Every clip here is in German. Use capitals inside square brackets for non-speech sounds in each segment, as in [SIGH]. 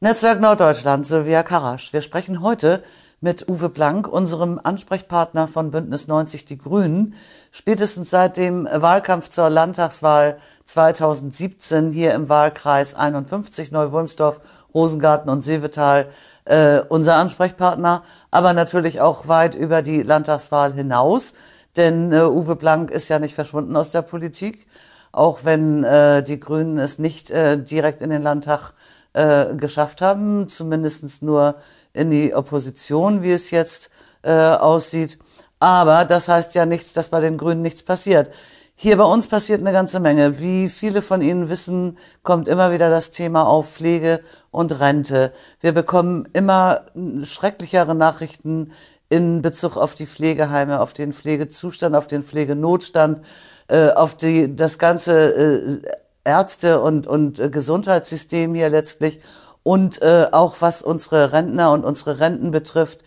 Netzwerk Norddeutschland, Sylvia Karasch. Wir sprechen heute mit Uwe Blank, unserem Ansprechpartner von Bündnis 90 Die Grünen. Spätestens seit dem Wahlkampf zur Landtagswahl 2017 hier im Wahlkreis 51 Neu-Wulmsdorf, Rosengarten und Seevetal äh, unser Ansprechpartner, aber natürlich auch weit über die Landtagswahl hinaus, denn äh, Uwe Blank ist ja nicht verschwunden aus der Politik, auch wenn äh, die Grünen es nicht äh, direkt in den Landtag äh, geschafft haben, zumindest nur in die Opposition, wie es jetzt äh, aussieht. Aber das heißt ja nichts, dass bei den Grünen nichts passiert. Hier bei uns passiert eine ganze Menge. Wie viele von Ihnen wissen, kommt immer wieder das Thema auf Pflege und Rente. Wir bekommen immer schrecklichere Nachrichten in Bezug auf die Pflegeheime, auf den Pflegezustand, auf den Pflegenotstand, äh, auf die, das ganze äh, Ärzte und, und äh, Gesundheitssystem hier letztlich. Und äh, auch was unsere Rentner und unsere Renten betrifft,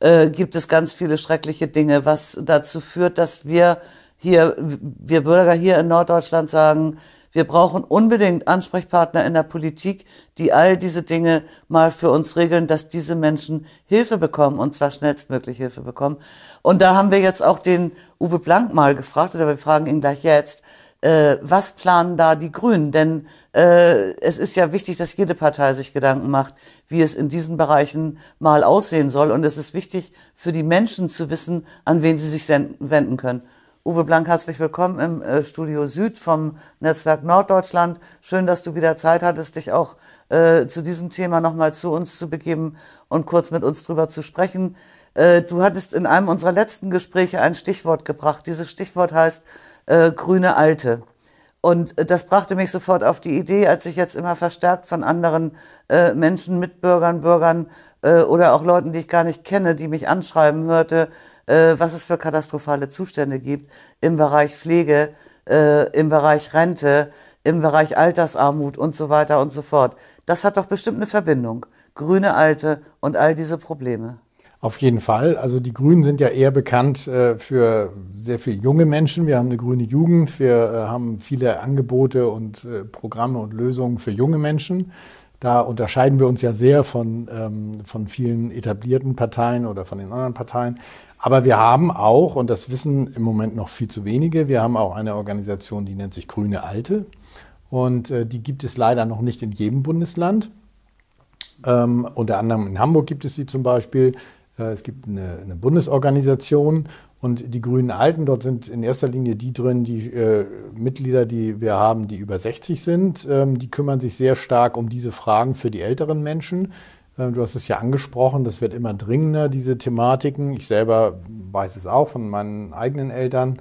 äh, gibt es ganz viele schreckliche Dinge, was dazu führt, dass wir hier, wir Bürger hier in Norddeutschland sagen, wir brauchen unbedingt Ansprechpartner in der Politik, die all diese Dinge mal für uns regeln, dass diese Menschen Hilfe bekommen und zwar schnellstmöglich Hilfe bekommen. Und da haben wir jetzt auch den Uwe Blank mal gefragt oder wir fragen ihn gleich jetzt, äh, was planen da die Grünen? Denn äh, es ist ja wichtig, dass jede Partei sich Gedanken macht, wie es in diesen Bereichen mal aussehen soll. Und es ist wichtig für die Menschen zu wissen, an wen sie sich wenden können. Uwe Blank, herzlich willkommen im äh, Studio Süd vom Netzwerk Norddeutschland. Schön, dass du wieder Zeit hattest, dich auch äh, zu diesem Thema nochmal zu uns zu begeben und kurz mit uns drüber zu sprechen. Äh, du hattest in einem unserer letzten Gespräche ein Stichwort gebracht. Dieses Stichwort heißt äh, grüne Alte. Und äh, das brachte mich sofort auf die Idee, als ich jetzt immer verstärkt von anderen äh, Menschen, Mitbürgern, Bürgern äh, oder auch Leuten, die ich gar nicht kenne, die mich anschreiben hörte, äh, was es für katastrophale Zustände gibt im Bereich Pflege, äh, im Bereich Rente, im Bereich Altersarmut und so weiter und so fort. Das hat doch bestimmt eine Verbindung. Grüne Alte und all diese Probleme. Auf jeden Fall. Also die Grünen sind ja eher bekannt äh, für sehr viele junge Menschen. Wir haben eine grüne Jugend, wir äh, haben viele Angebote und äh, Programme und Lösungen für junge Menschen. Da unterscheiden wir uns ja sehr von, ähm, von vielen etablierten Parteien oder von den anderen Parteien. Aber wir haben auch, und das wissen im Moment noch viel zu wenige, wir haben auch eine Organisation, die nennt sich Grüne Alte. Und äh, die gibt es leider noch nicht in jedem Bundesland. Ähm, unter anderem in Hamburg gibt es sie zum Beispiel. Äh, es gibt eine, eine, Bundesorganisation und die Grünen Alten, dort sind in erster Linie die drin, die äh, Mitglieder, die wir haben, die über 60 sind. Ähm, die kümmern sich sehr stark um diese Fragen für die älteren Menschen. Ähm, du hast es ja angesprochen, das wird immer dringender, diese Thematiken. Ich selber weiß es auch von meinen eigenen Eltern.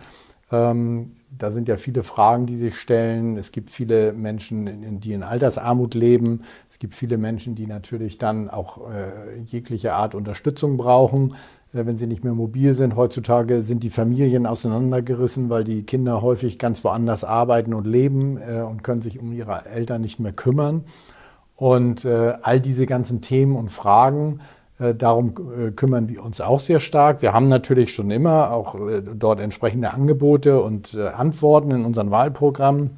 Ähm, da sind ja viele Fragen, die sich stellen. Es gibt viele Menschen, die in Altersarmut leben. Es gibt viele Menschen, die natürlich dann auch äh, jegliche Art Unterstützung brauchen, äh, wenn sie nicht mehr mobil sind. Heutzutage sind die Familien auseinandergerissen, weil die Kinder häufig ganz woanders arbeiten und leben äh, und können sich um ihre Eltern nicht mehr kümmern. Und äh, all diese ganzen Themen und Fragen äh, darum äh, kümmern wir uns auch sehr stark. Wir haben natürlich schon immer auch äh, dort entsprechende Angebote und Antworten in unseren Wahlprogrammen.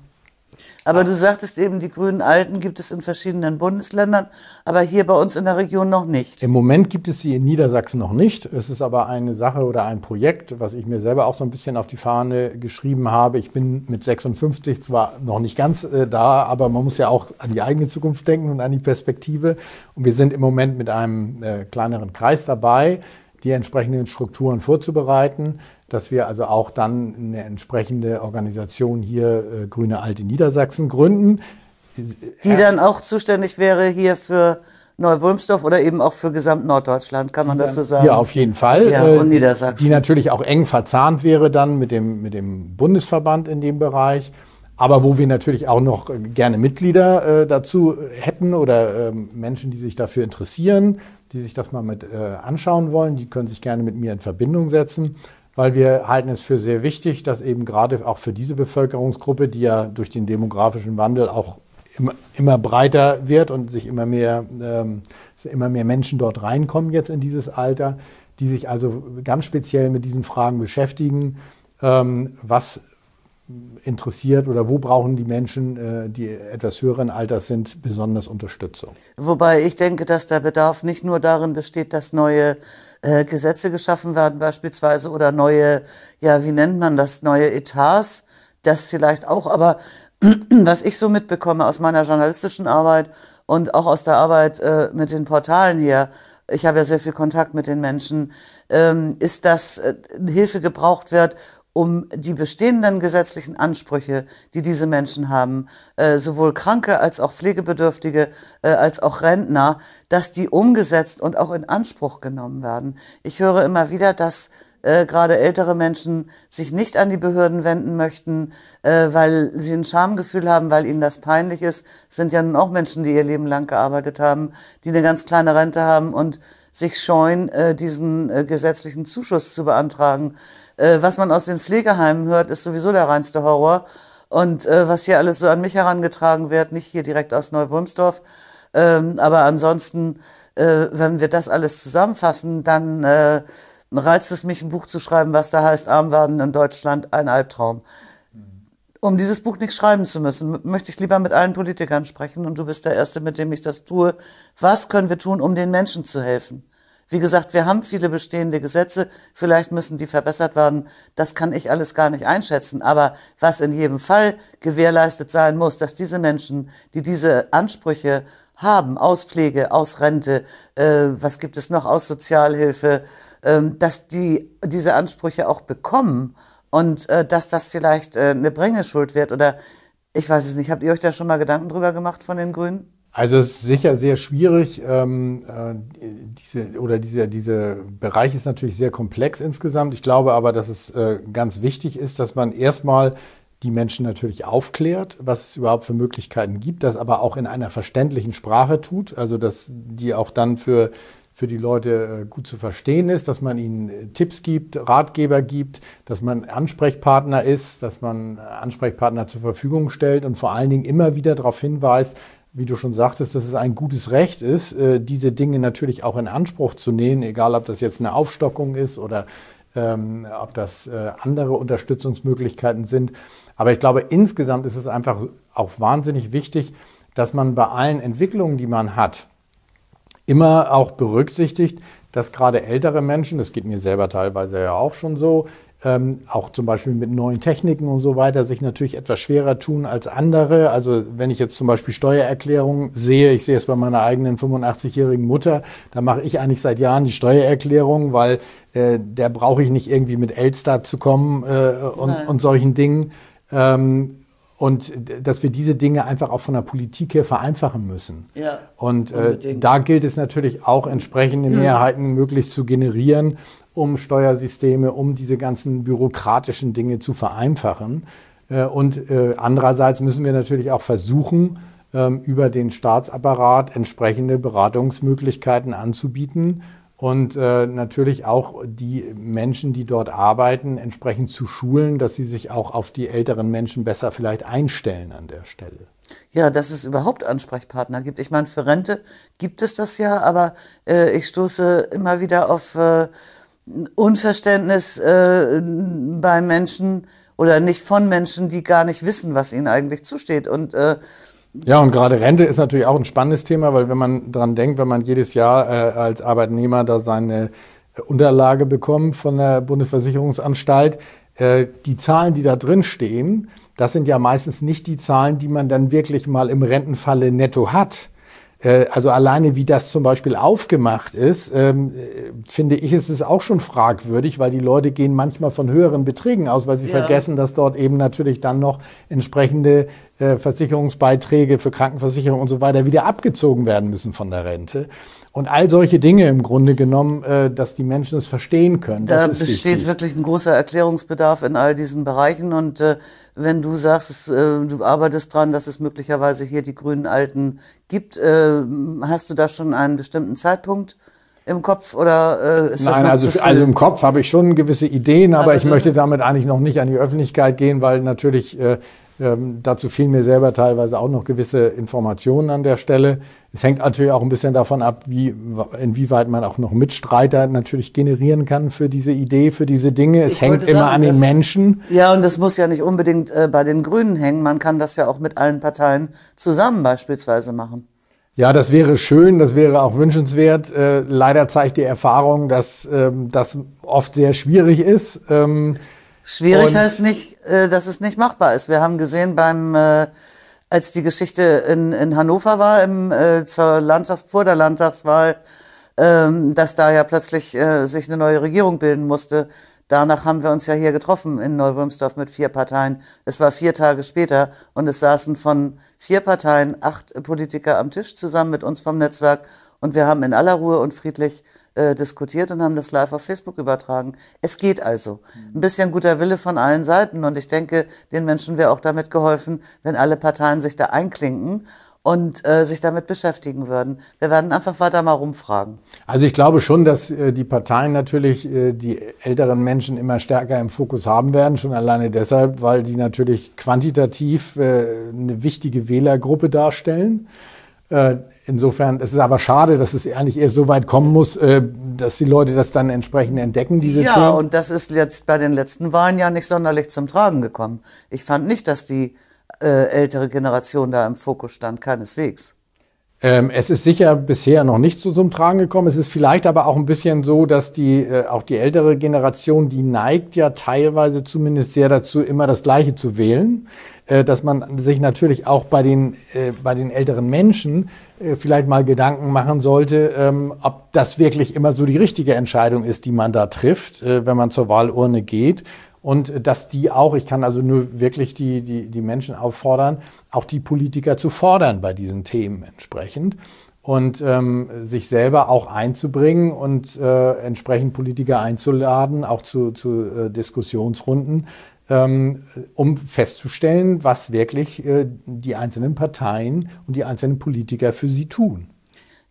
Aber du sagtest eben, die grünen Alten gibt es in verschiedenen Bundesländern, aber hier bei uns in der Region noch nicht. Im Moment gibt es sie in Niedersachsen noch nicht. Es ist aber eine Sache oder ein Projekt, was ich mir selber auch so ein bisschen auf die Fahne geschrieben habe. Ich bin mit 56 zwar noch nicht ganz äh, da, aber man muss ja auch an die eigene Zukunft denken und an die Perspektive. Und wir sind im Moment mit einem äh, kleineren Kreis dabei die entsprechenden Strukturen vorzubereiten, dass wir also auch dann eine entsprechende Organisation hier äh, Grüne Alte Niedersachsen gründen. Die dann auch zuständig wäre hier für Neuwulmsdorf oder eben auch für gesamt Norddeutschland, kann man das so sagen? Ja, auf jeden Fall. Ja, äh, und Niedersachsen. Die natürlich auch eng verzahnt wäre dann mit dem, mit dem Bundesverband in dem Bereich aber wo wir natürlich auch noch äh, gerne Mitglieder äh, dazu äh, hätten oder äh, Menschen, die sich dafür interessieren, die sich das mal mit äh, anschauen wollen, die können sich gerne mit mir in Verbindung setzen, weil wir halten es für sehr wichtig, dass eben gerade auch für diese Bevölkerungsgruppe, die ja durch den demografischen Wandel auch immer, breiter wird und sich immer mehr, ähm, immer mehr Menschen dort reinkommen jetzt in dieses Alter, die sich also ganz speziell mit diesen Fragen beschäftigen, ähm, was interessiert oder wo brauchen die Menschen, äh, die etwas höheren Alters sind, besonders Unterstützung? Wobei ich denke, dass der Bedarf nicht nur darin besteht, dass neue äh, Gesetze geschaffen werden beispielsweise oder neue, ja, wie nennt man das, neue Etats, das vielleicht auch, aber [CLEARS THROAT] was ich so mitbekomme aus meiner journalistischen Arbeit und auch aus der Arbeit äh, mit den Portalen hier, ich habe ja sehr viel Kontakt mit den Menschen, ähm, ist, dass äh, Hilfe gebraucht wird, um die bestehenden gesetzlichen Ansprüche, die diese Menschen haben, äh, sowohl Kranke als auch Pflegebedürftige äh, als auch Rentner, dass die umgesetzt und auch in Anspruch genommen werden. Ich höre immer wieder, dass äh, gerade ältere Menschen sich nicht an die Behörden wenden möchten, äh, weil sie ein Schamgefühl haben, weil ihnen das peinlich ist, sind ja nun auch Menschen, die ihr Leben lang gearbeitet haben, die eine ganz kleine Rente haben und sich scheuen, äh, diesen äh, gesetzlichen Zuschuss zu beantragen. Äh, was man aus den Pflegeheimen hört, ist sowieso der reinste Horror. Und äh, was hier alles so an mich herangetragen wird, nicht hier direkt aus Neuwurmsdorf, ähm, aber ansonsten, äh, wenn wir das alles zusammenfassen, dann äh, reizt es mich, ein Buch zu schreiben, was da heißt Armwaden in Deutschland, ein Albtraum um dieses Buch nicht schreiben zu müssen, möchte ich lieber mit allen Politikern sprechen und du bist der Erste, mit dem ich das tue. Was können wir tun, um den Menschen zu helfen? Wie gesagt, wir haben viele bestehende Gesetze, vielleicht müssen die verbessert werden, das kann ich alles gar nicht einschätzen, aber was in jedem Fall gewährleistet sein muss, dass diese Menschen, die diese Ansprüche haben, aus Pflege, aus Rente, äh, was gibt es noch aus Sozialhilfe, äh, dass die diese Ansprüche auch bekommen und äh, dass das vielleicht äh, eine Bringeschuld wird oder ich weiß es nicht. Habt ihr euch da schon mal Gedanken drüber gemacht von den Grünen? Also es ist sicher sehr schwierig. Ähm, äh, diese, oder dieser diese Bereich ist natürlich sehr komplex insgesamt. Ich glaube aber, dass es äh, ganz wichtig ist, dass man erstmal die Menschen natürlich aufklärt, was es überhaupt für Möglichkeiten gibt, das aber auch in einer verständlichen Sprache tut, also dass die auch dann für für die Leute äh, gut zu verstehen ist, dass man ihnen äh, Tipps gibt, Ratgeber gibt, dass man Ansprechpartner ist, dass man äh, Ansprechpartner zur Verfügung stellt und vor allen Dingen immer wieder darauf hinweist, wie du schon sagtest, dass es ein gutes Recht ist, diese Dinge natürlich auch in Anspruch zu nehmen, egal ob das jetzt eine Aufstockung ist oder ähm, ob das andere Unterstützungsmöglichkeiten sind. Aber ich glaube, insgesamt ist es einfach auch wahnsinnig wichtig, dass man bei allen Entwicklungen, die man hat, immer auch berücksichtigt, dass gerade ältere Menschen, das geht mir selber teilweise ja auch schon so, ähm, auch zum Beispiel mit neuen Techniken und so weiter, sich natürlich etwas schwerer tun als andere. Also wenn ich jetzt zum Beispiel Steuererklärungen sehe, ich sehe es bei meiner eigenen 85-jährigen Mutter, da mache ich eigentlich seit Jahren die Steuererklärung, weil äh, der brauche ich nicht irgendwie mit Elster zu kommen äh, und, und, solchen Dingen. Ähm, und dass wir diese Dinge einfach auch von der Politik her vereinfachen müssen. Ja, und äh, da gilt es natürlich auch, entsprechende mhm. Mehrheiten mhm. möglichst zu generieren, um Steuersysteme, um diese ganzen bürokratischen Dinge zu vereinfachen. Äh, und äh, andererseits müssen wir natürlich auch versuchen, ähm, über den Staatsapparat entsprechende Beratungsmöglichkeiten anzubieten und äh, natürlich auch die Menschen, die dort arbeiten, entsprechend zu schulen, dass sie sich auch auf die älteren Menschen besser vielleicht einstellen an der Stelle. Ja, dass es überhaupt Ansprechpartner gibt. Ich meine, für Rente gibt es das ja, aber äh, ich stoße immer wieder auf äh, Unverständnis äh, bei Menschen oder nicht von Menschen, die gar nicht wissen, was ihnen eigentlich zusteht. Und äh, ja, und gerade Rente ist natürlich auch ein spannendes Thema, weil wenn man dran denkt, wenn man jedes Jahr äh, als Arbeitnehmer da seine äh, Unterlage bekommt von der Bundesversicherungsanstalt, äh, die Zahlen, die da drin stehen, das sind ja meistens nicht die Zahlen, die man dann wirklich mal im Rentenfalle netto hat, äh, also alleine wie das zum Beispiel aufgemacht ist, ähm, äh, finde ich, ist es auch schon fragwürdig, weil die Leute gehen manchmal von höheren Beträgen aus, weil sie ja. vergessen, dass dort eben natürlich dann noch entsprechende äh, Versicherungsbeiträge für Krankenversicherung und so weiter wieder abgezogen werden müssen von der Rente. Und all solche Dinge im Grunde genommen, äh, dass die Menschen es verstehen können. Da besteht wichtig. wirklich ein großer Erklärungsbedarf in all diesen Bereichen. Und äh, wenn du sagst, es, äh, du arbeitest dran, dass es möglicherweise hier die grünen Alten gibt, äh, hast du da schon einen bestimmten Zeitpunkt? im Kopf oder äh, ist Nein, das also, also im Kopf habe ich schon gewisse Ideen, aber, aber ich möchte damit eigentlich noch nicht an die Öffentlichkeit gehen, weil natürlich äh, ähm, dazu fielen mir selber teilweise auch noch gewisse Informationen an der Stelle. Es hängt natürlich auch ein bisschen davon ab, wie, inwieweit man auch noch Mitstreiter natürlich generieren kann für diese Idee, für diese Dinge. Es ich hängt immer sagen, an den das, Menschen. Ja, und das muss ja nicht unbedingt äh, bei den Grünen hängen. Man kann das ja auch mit allen Parteien zusammen beispielsweise machen. Ja, das wäre schön, das wäre auch wünschenswert. Äh, leider zeigt die Erfahrung, dass ähm, das oft sehr schwierig ist. Ähm, Schwierig und heißt nicht, äh, dass es nicht machbar ist. Wir haben gesehen beim, äh, als die Geschichte in, in Hannover war, im, äh, zur Landtags-, vor der Landtagswahl, ähm, dass da ja plötzlich äh, sich eine neue Regierung bilden musste Danach haben wir uns ja hier getroffen in Neu-Wulmsdorf mit vier Parteien. Es war vier Tage später und es saßen von vier Parteien acht Politiker am Tisch zusammen mit uns vom Netzwerk und wir haben in aller Ruhe und friedlich äh, diskutiert und haben das live auf Facebook übertragen. Es geht also. Mhm. Ein bisschen guter Wille von allen Seiten und ich denke, den Menschen wäre auch damit geholfen, wenn alle Parteien sich da einklinken und äh, sich damit beschäftigen würden. Wir werden einfach weiter mal rumfragen. Also ich glaube schon, dass äh, die Parteien natürlich äh, die älteren Menschen immer stärker im Fokus haben werden, schon alleine deshalb, weil die natürlich quantitativ äh, eine wichtige Wählergruppe darstellen. Äh, insofern es ist es aber schade, dass es eigentlich erst so weit kommen muss, äh, dass die Leute das dann entsprechend entdecken, diese Ja, Themen. und das ist jetzt bei den letzten Wahlen ja nicht sonderlich zum Tragen gekommen. Ich fand nicht, dass die äh, ältere Generation da im Fokus stand, keineswegs. Ähm, es ist sicher bisher noch nicht so zum Tragen gekommen. Es ist vielleicht aber auch ein bisschen so, dass die, äh, auch die ältere Generation, die neigt ja teilweise zumindest sehr dazu, immer das Gleiche zu wählen, äh, dass man sich natürlich auch bei den, äh, bei den älteren Menschen äh, vielleicht mal Gedanken machen sollte, ähm, ob das wirklich immer so die richtige Entscheidung ist, die man da trifft, äh, wenn man zur Wahlurne geht und äh, dass die auch, ich kann also nur wirklich die, die, die Menschen auffordern, auch die Politiker zu fordern bei diesen Themen entsprechend und ähm, sich selber auch einzubringen und äh, entsprechend Politiker einzuladen, auch zu, zu äh, Diskussionsrunden, ähm, um festzustellen, was wirklich äh, die einzelnen Parteien und die einzelnen Politiker für sie tun.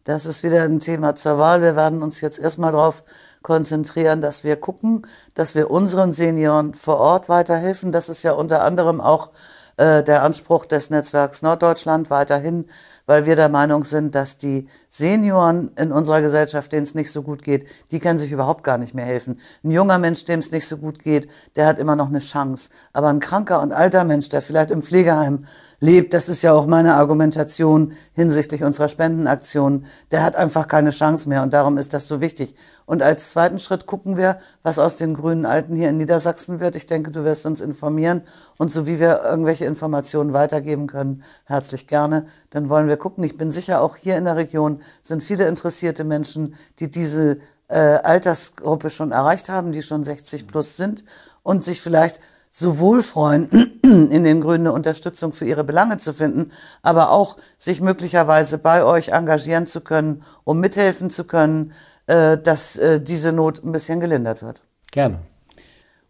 Das ist wieder ein Thema zur Wahl. Wir werden uns jetzt erstmal darauf konzentrieren, dass wir gucken, dass wir unseren Senioren vor Ort weiterhelfen. Das ist ja unter anderem auch äh, der Anspruch des Netzwerks Norddeutschland weiterhin, weil wir der Meinung sind, dass die Senioren in unserer Gesellschaft, denen es nicht so gut geht, die können sich überhaupt gar nicht mehr helfen. Ein junger Mensch, dem es nicht so gut geht, der hat immer noch eine Chance. Aber ein kranker und alter Mensch, der vielleicht im Pflegeheim lebt, das ist ja auch meine Argumentation hinsichtlich unserer Spendenaktionen, der hat einfach keine Chance mehr und darum ist das so wichtig. Und als zweiten Schritt gucken wir, was aus den grünen Alten hier in Niedersachsen wird. Ich denke, du wirst uns informieren. Und so wie wir irgendwelche Informationen weitergeben können, herzlich gerne, dann wollen wir gucken. Ich bin sicher, auch hier in der Region sind viele interessierte Menschen, die diese äh, Altersgruppe schon erreicht haben, die schon 60 plus sind und sich vielleicht sowohl freuen, [CLEARS THROAT] in den Grünen eine Unterstützung für ihre Belange zu finden, aber auch sich möglicherweise bei euch engagieren zu können, um mithelfen zu können, äh, dass äh, diese Not ein bisschen gelindert wird. Gerne.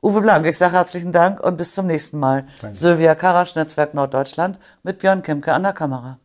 Uwe Blank, ich sage herzlichen Dank und bis zum nächsten Mal. Danke. Sylvia Karasch, Netzwerk Norddeutschland, mit Björn Kemke an der Kamera.